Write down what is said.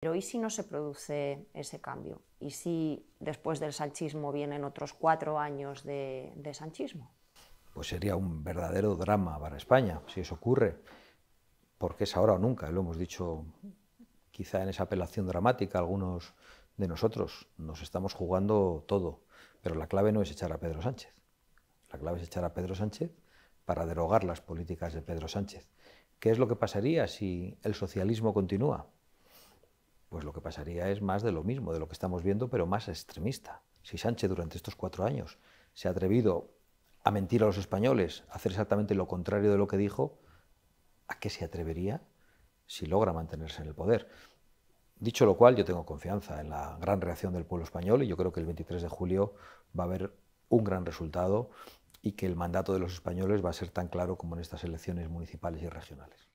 Pero ¿y si no se produce ese cambio? ¿Y si después del sanchismo vienen otros cuatro años de, sanchismo? Pues sería un verdadero drama para España, si eso ocurre, porque es ahora o nunca, lo hemos dicho quizá en esa apelación dramática algunos de nosotros, nos estamos jugando todo, pero la clave no es echar a Pedro Sánchez, la clave es echar a Pedro Sánchez para derogar las políticas de Pedro Sánchez. ¿Qué es lo que pasaría si el socialismo continúa? pues lo que pasaría es más de lo mismo, de lo que estamos viendo, pero más extremista. Si Sánchez durante estos cuatro años se ha atrevido a mentir a los españoles, a hacer exactamente lo contrario de lo que dijo, ¿a qué se atrevería si logra mantenerse en el poder? Dicho lo cual, yo tengo confianza en la gran reacción del pueblo español y yo creo que el 23 de julio va a haber un gran resultado y que el mandato de los españoles va a ser tan claro como en estas elecciones municipales y regionales.